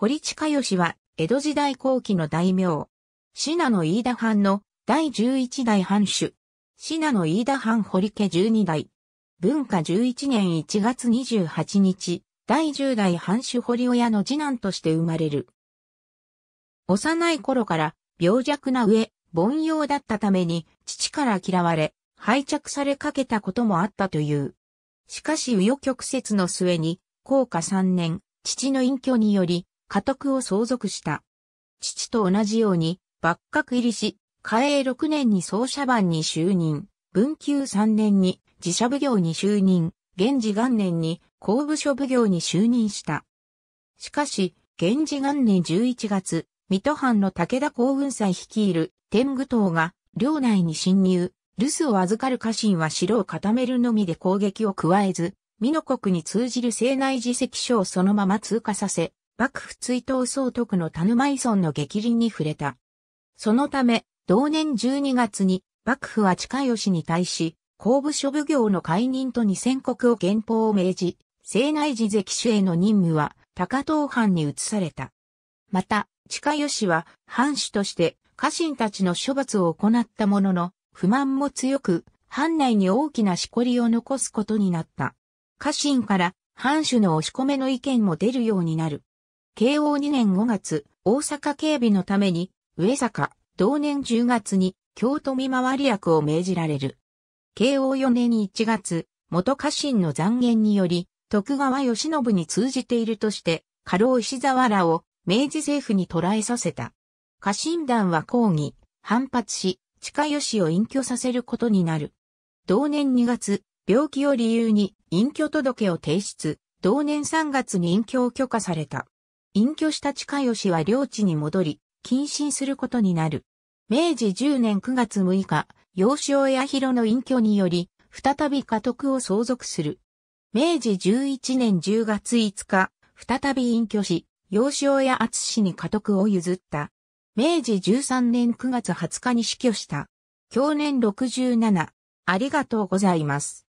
堀近義は、江戸時代後期の大名。信濃飯田藩の第11代藩主。信濃飯田藩堀家12代。文化11年1月28日、第10代藩主堀親の次男として生まれる。幼い頃から病弱な上、凡庸だったために、父から嫌われ、廃着されかけたこともあったという。しかし右翼曲折の末に、高下3年、父の隠居により、家督を相続した。父と同じように、幕閣入りし、嘉永六年に総社番に就任、文久三年に自社奉行に就任、源氏元年に公部所奉行に就任した。しかし、源氏元年十一月、水戸藩の武田幸雲斎率いる天狗党が領内に侵入、留守を預かる家臣は城を固めるのみで攻撃を加えず、美濃国に通じる西内自責書をそのまま通過させ、幕府追悼総督の田沼依存の激鱗に触れた。そのため、同年12月に幕府は近吉に対し、公部諸部業の解任と二千国を憲法を命じ、政内寺関主への任務は高東藩に移された。また、近吉は藩主として家臣たちの処罰を行ったものの、不満も強く、藩内に大きなしこりを残すことになった。家臣から藩主の押し込めの意見も出るようになる。慶応2年5月、大阪警備のために、上坂、同年10月に、京都見回り役を命じられる。慶応4年1月、元家臣の残言により、徳川義信に通じているとして、過労石沢らを明治政府に捕らえさせた。家臣団は抗議、反発し、近吉を隠居させることになる。同年2月、病気を理由に隠居届を提出、同年3月に隠居を許可された。隠居した近吉は領地に戻り、謹慎することになる。明治10年9月6日、養子親広の隠居により、再び家督を相続する。明治11年10月5日、再び隠居し、養子親厚氏に家督を譲った。明治13年9月20日に死去した。去年67、ありがとうございます。